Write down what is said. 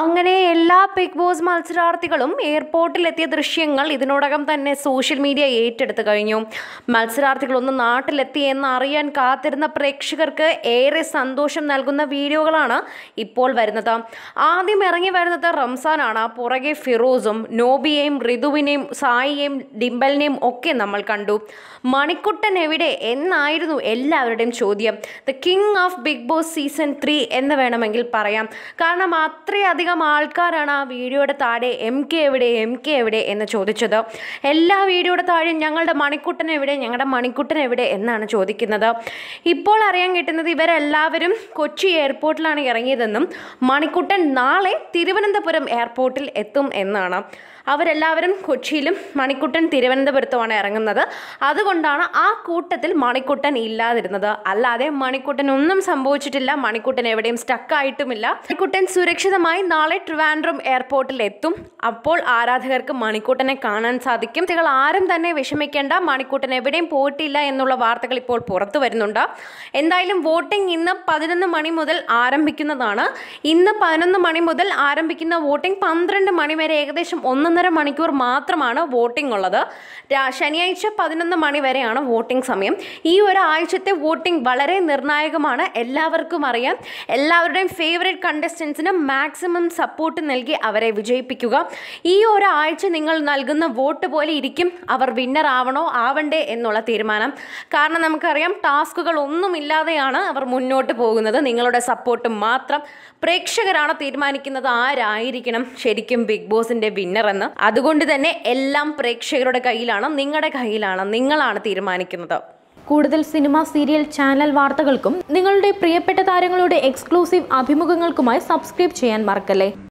അങ്ങനെ എല്ലാ big boss മത്സരാർത്ഥികളും എയർപോർട്ടിലെത്തിയ ദൃശ്യങ്ങൾ ഇതിനോടകം തന്നെ സോഷ്യൽ മീഡിയ ഏറ്റെടുത്തു കഴിഞ്ഞു മത്സരാർത്ഥികളൊന്ന് നാട്ടിലെത്തി എന്ന് അറിയാൻ കാത്തിരുന്ന പ്രേക്ഷകർക്ക് ഏറെ സന്തോഷം നൽകുന്ന വീഡിയോകളാണ് ഇപ്പോൾ വരുന്നത് ആദ്യം ഇറങ്ങി വരുന്നത് റംസാനാണ് പുറകെ ഫിറോസും നോബിയെയും ഋതുവിനെയും സായിയെയും ഡിംബലിനെയും ഒക്കെ നമ്മൾ കണ്ടു മണിക്കുട്ടൻ എവിടെ എന്നായിരുന്നു എല്ലാവരുടെയും ചോദ്യം the king of Bigg Boss season three എന്ന് വേണമെങ്കിൽ പറയാം കാരണം അത്രയധികം അധികം ആൾക്കാരാണ് ആ വീഡിയോയുടെ താഴെ എം കെ എവിടെ എം കെ എവിടെ എന്ന് ചോദിച്ചത് എല്ലാ വീഡിയോയുടെ താഴെ ഞങ്ങളുടെ മണിക്കുട്ടൻ എവിടെ ഞങ്ങളുടെ മണിക്കുട്ടൻ എവിടെ എന്നാണ് ചോദിക്കുന്നത് ഇപ്പോൾ അറിയാൻ കിട്ടുന്നത് ഇവരെല്ലാവരും കൊച്ചി എയർപോർട്ടിലാണ് ഇറങ്ങിയതെന്നും മണിക്കുട്ടൻ നാളെ തിരുവനന്തപുരം എയർപോർട്ടിൽ എത്തും എന്നാണ് അവരെല്ലാവരും കൊച്ചിയിലും മണിക്കുട്ടൻ തിരുവനന്തപുരത്തുമാണ് ഇറങ്ങുന്നത് അതുകൊണ്ടാണ് ആ കൂട്ടത്തിൽ മണിക്കുട്ടൻ ഇല്ലാതിരുന്നത് അല്ലാതെ മണിക്കുട്ടൻ ഒന്നും സംഭവിച്ചിട്ടില്ല മണിക്കുട്ടൻ എവിടെയും സ്റ്റക്കായിട്ടുമില്ല മണിക്കുട്ടൻ സുരക്ഷിതമായി നാളെ ട്രിവാൻഡ്രം എയർപോർട്ടിൽ എത്തും അപ്പോൾ ആരാധകർക്ക് മണിക്കുട്ടനെ കാണാൻ സാധിക്കും നിങ്ങൾ ആരും തന്നെ വിഷമിക്കേണ്ട മണിക്കുട്ടൻ എവിടെയും പോയിട്ടില്ല എന്നുള്ള വാർത്തകൾ ഇപ്പോൾ പുറത്തു വരുന്നുണ്ട് എന്തായാലും വോട്ടിംഗ് ഇന്ന് പതിനൊന്ന് മണി മുതൽ ആരംഭിക്കുന്നതാണ് ഇന്ന് പതിനൊന്ന് മണി മുതൽ ആരംഭിക്കുന്ന വോട്ടിംഗ് പന്ത്രണ്ട് മണി വരെ ഏകദേശം ഒന്ന് പതിനൊന്നര മണിക്കൂർ മാത്രമാണ് വോട്ടിംഗ് ഉള്ളത് ശനിയാഴ്ച പതിനൊന്ന് മണി വരെയാണ് വോട്ടിംഗ് സമയം ഈ ഒരാഴ്ചത്തെ വോട്ടിംഗ് വളരെ നിർണായകമാണ് എല്ലാവർക്കും അറിയാം എല്ലാവരുടെയും ഫേവറേറ്റ് കണ്ടസ്റ്റൻസിന് മാക്സിമം സപ്പോർട്ട് നൽകി അവരെ വിജയിപ്പിക്കുക ഈ ഒരാഴ്ച നിങ്ങൾ നൽകുന്ന വോട്ട് പോലെ ഇരിക്കും അവർ വിന്നർ ആവണോ ആവണ്ടേ എന്നുള്ള തീരുമാനം കാരണം നമുക്കറിയാം ടാസ്കുകൾ ഒന്നുമില്ലാതെയാണ് അവർ മുന്നോട്ട് പോകുന്നത് നിങ്ങളുടെ സപ്പോർട്ട് മാത്രം പ്രേക്ഷകരാണ് തീരുമാനിക്കുന്നത് ആരായിരിക്കണം ശരിക്കും ബിഗ് ബോസിൻ്റെ വിന്നർ എന്ന് എന്ന് അതുകൊണ്ട് തന്നെ എല്ലാം പ്രേക്ഷകരുടെ കയ്യിലാണ് നിങ്ങളുടെ കയ്യിലാണ് നിങ്ങളാണ് തീരുമാനിക്കുന്നത് കൂടുതൽ സിനിമ സീരിയൽ ചാനൽ വാർത്തകൾക്കും നിങ്ങളുടെ പ്രിയപ്പെട്ട താരങ്ങളുടെ എക്സ്ക്ലൂസീവ് അഭിമുഖങ്ങൾക്കുമായി സബ്സ്ക്രൈബ് ചെയ്യാൻ മറക്കല്ലേ